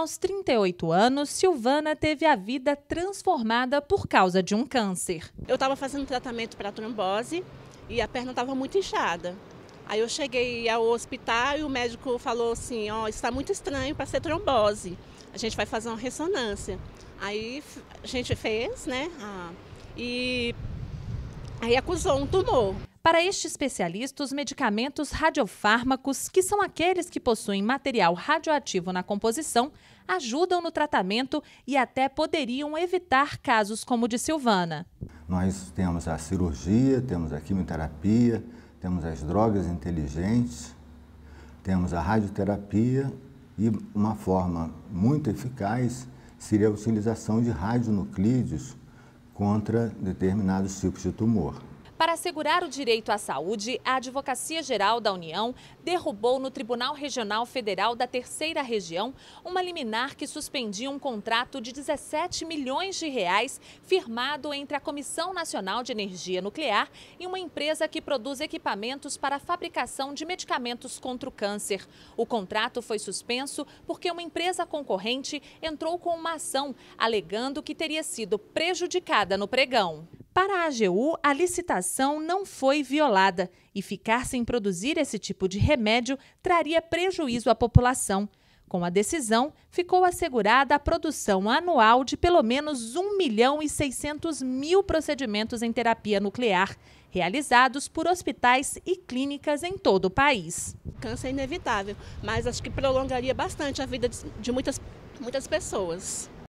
Aos 38 anos, Silvana teve a vida transformada por causa de um câncer. Eu estava fazendo tratamento para trombose e a perna estava muito inchada. Aí eu cheguei ao hospital e o médico falou assim: Ó, oh, está muito estranho para ser trombose. A gente vai fazer uma ressonância. Aí a gente fez, né? Ah, e aí acusou um tumor. Para este especialista, os medicamentos radiofármacos, que são aqueles que possuem material radioativo na composição, ajudam no tratamento e até poderiam evitar casos como o de Silvana. Nós temos a cirurgia, temos a quimioterapia, temos as drogas inteligentes, temos a radioterapia e uma forma muito eficaz seria a utilização de radionuclídeos contra determinados tipos de tumor. Para assegurar o direito à saúde, a Advocacia Geral da União derrubou no Tribunal Regional Federal da Terceira Região uma liminar que suspendia um contrato de 17 milhões de reais firmado entre a Comissão Nacional de Energia Nuclear e uma empresa que produz equipamentos para a fabricação de medicamentos contra o câncer. O contrato foi suspenso porque uma empresa concorrente entrou com uma ação alegando que teria sido prejudicada no pregão. Para a AGU, a licitação não foi violada e ficar sem produzir esse tipo de remédio traria prejuízo à população. Com a decisão, ficou assegurada a produção anual de pelo menos 1 milhão e 600 mil procedimentos em terapia nuclear, realizados por hospitais e clínicas em todo o país. Câncer é inevitável, mas acho que prolongaria bastante a vida de muitas, muitas pessoas.